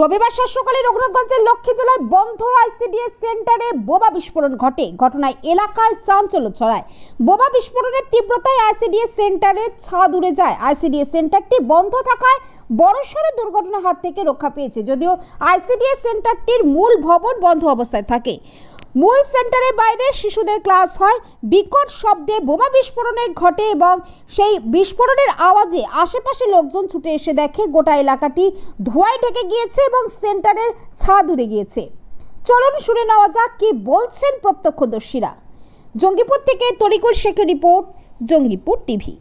রবিবার সকালে রঘুনাথগঞ্জের লক্ষ্মীতলায় বন্ধ আইসিডিএস সেন্টারে বোমা বিস্ফোরণ ঘটে ঘটনায় এলাকায় চাঞ্চল্য ছড়ায় বোমা বিস্ফোরণের তীব্রতায় আইসিডিএস সেন্টারে ছাদ উড়ে যায় আইসিডিএস সেন্টারটি বন্ধ থাকায় বড়সড় দুর্ঘটনার হাত থেকে রক্ষা পেয়েছে যদিও আইসিডিএস সেন্টারটির মূল ভবন বন্ধ অবস্থায় থাকে মূল সেন্টারের বাইরে শিশুদের ক্লাস হয় বিকট শব্দে বোমা বিস্ফোরণে ঘটে এবং সেই বিস্ফোরণের আওয়াজে আশেপাশে লোকজন ছুটে এসে দেখে গোটা এলাকাটি ধোঁয়ায় ঢেকে গিয়েছে এবং সেন্টারের ছাদ উড়ে গিয়েছে চলুন শুনে নেওয়া যাক কি বলছেন প্রত্যক্ষদর্শীরা জঙ্গিপুর থেকে তরিকুল শেখের রিপোর্ট জঙ্গিপুর টিভি